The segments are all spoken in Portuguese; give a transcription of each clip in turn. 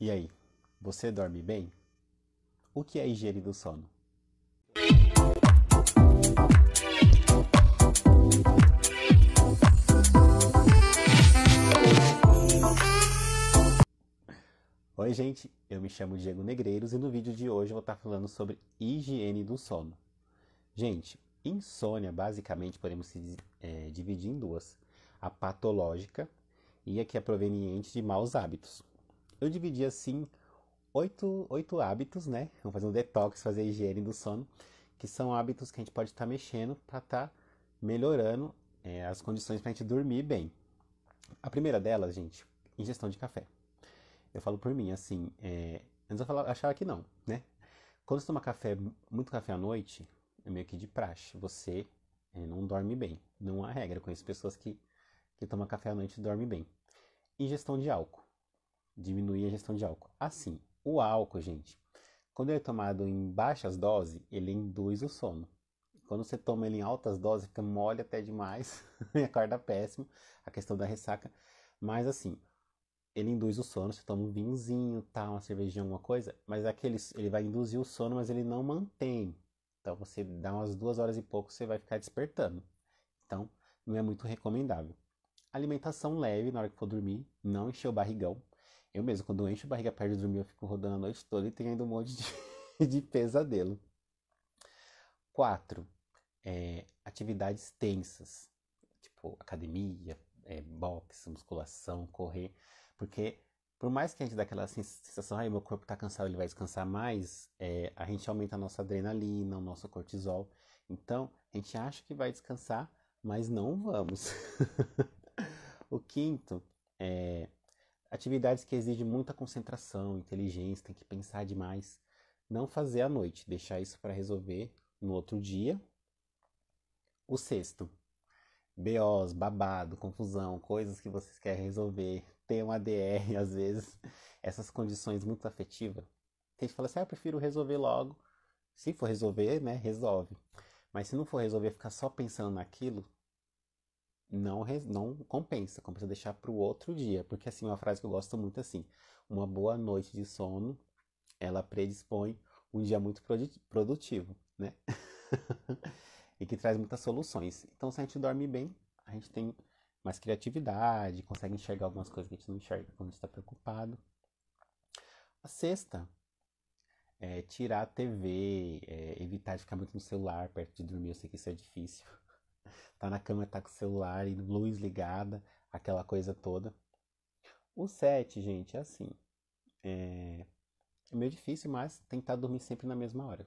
E aí, você dorme bem? O que é higiene do sono? Oi, gente, eu me chamo Diego Negreiros e no vídeo de hoje eu vou estar falando sobre higiene do sono. Gente, insônia basicamente podemos é, dividir em duas: a patológica e a que é proveniente de maus hábitos eu dividi assim oito, oito hábitos, né? Vamos fazer um detox, fazer higiene do sono, que são hábitos que a gente pode estar tá mexendo para estar tá melhorando é, as condições para a gente dormir bem. A primeira delas, gente, ingestão de café. Eu falo por mim, assim, é, antes eu falar, achava que não, né? Quando você toma café, muito café à noite, é meio que de praxe, você é, não dorme bem. Não há regra, eu conheço pessoas que, que tomam café à noite e dormem bem. Ingestão de álcool diminuir a gestão de álcool. Assim, o álcool, gente, quando ele é tomado em baixas doses, ele induz o sono. Quando você toma ele em altas doses, fica mole até demais, acorda é péssimo, a questão da ressaca. Mas assim, ele induz o sono, você toma um vinhozinho, tá, uma cervejinha, alguma coisa, mas é aquele, ele vai induzir o sono, mas ele não mantém. Então você dá umas duas horas e pouco, você vai ficar despertando. Então, não é muito recomendável. Alimentação leve na hora que for dormir, não encher o barrigão, eu mesmo, quando eu encho a barriga perto de dormir, eu fico rodando a noite toda e tenho ainda um monte de, de pesadelo. 4. É, atividades tensas, tipo academia, é, boxe, musculação, correr. Porque por mais que a gente dê aquela sensação, ai, meu corpo tá cansado, ele vai descansar mais, é, a gente aumenta a nossa adrenalina, o nosso cortisol. Então, a gente acha que vai descansar, mas não vamos. o quinto é Atividades que exigem muita concentração, inteligência, tem que pensar demais. Não fazer à noite, deixar isso para resolver no outro dia. O sexto, BOs, babado, confusão, coisas que vocês querem resolver, ter um ADR, às vezes, essas condições muito afetivas. Tem gente que fala assim, ah, eu prefiro resolver logo. Se for resolver, né, resolve. Mas se não for resolver, ficar só pensando naquilo, não, não compensa, compensa deixar para o outro dia, porque assim, é uma frase que eu gosto muito assim, uma boa noite de sono, ela predispõe um dia muito produtivo, né? e que traz muitas soluções. Então, se a gente dorme bem, a gente tem mais criatividade, consegue enxergar algumas coisas que a gente não enxerga quando a gente está preocupado. A sexta é tirar a TV, é evitar de ficar muito no celular perto de dormir. Eu sei que isso é difícil, tá na cama, tá com o celular e luz ligada, aquela coisa toda. O 7, gente, é assim. É, é meio difícil, mas tentar dormir sempre na mesma hora.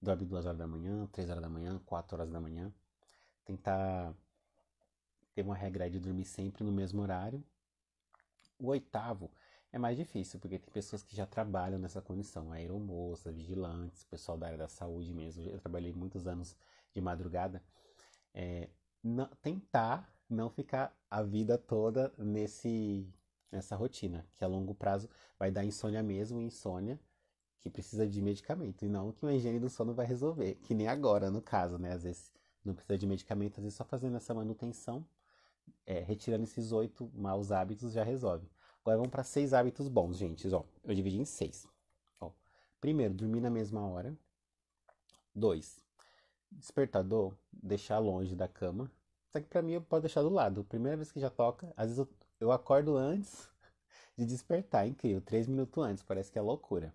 Dorme 2 horas da manhã, 3 horas da manhã, 4 horas da manhã. Tentar ter uma regra de dormir sempre no mesmo horário. O oitavo é mais difícil, porque tem pessoas que já trabalham nessa condição, aeromoças, vigilantes, pessoal da área da saúde mesmo. Eu trabalhei muitos anos de madrugada é, não, tentar não ficar a vida toda nesse nessa rotina, que a longo prazo vai dar insônia mesmo, insônia que precisa de medicamento, e não que uma higiene do sono vai resolver, que nem agora no caso, né? Às vezes não precisa de medicamento, às vezes só fazendo essa manutenção, é, retirando esses oito maus hábitos já resolve. Agora vamos para seis hábitos bons, gente. Ó, eu dividi em seis. Ó, primeiro, dormir na mesma hora. Dois, despertador, deixar longe da cama. Só que pra mim eu posso deixar do lado. Primeira vez que já toca, às vezes eu, eu acordo antes de despertar. É incrível, três minutos antes, parece que é loucura.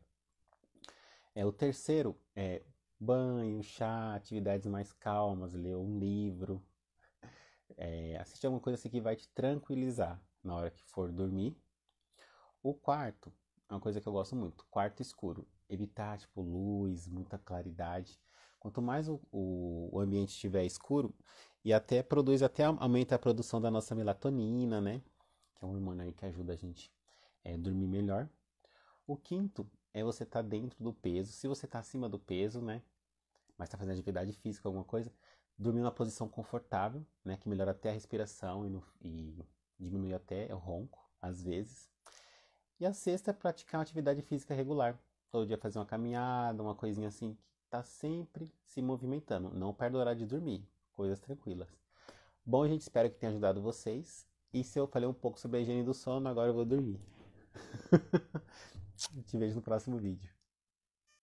É, o terceiro é banho, chá, atividades mais calmas, ler um livro, é, assistir alguma coisa assim que vai te tranquilizar na hora que for dormir. O quarto é uma coisa que eu gosto muito, quarto escuro. Evitar, tipo, luz, muita claridade. Quanto mais o, o ambiente estiver escuro, e até produz, até aumenta a produção da nossa melatonina, né? Que é um hormônio aí que ajuda a gente é, dormir melhor. O quinto é você estar tá dentro do peso. Se você está acima do peso, né? Mas está fazendo atividade física, alguma coisa, dormir numa posição confortável, né? Que melhora até a respiração e, no, e diminui até o ronco, às vezes. E a sexta é praticar uma atividade física regular. Todo dia fazer uma caminhada, uma coisinha assim tá sempre se movimentando. Não perde o horário de dormir, coisas tranquilas. Bom, gente, espero que tenha ajudado vocês. E se eu falei um pouco sobre a higiene do sono, agora eu vou dormir. Te vejo no próximo vídeo.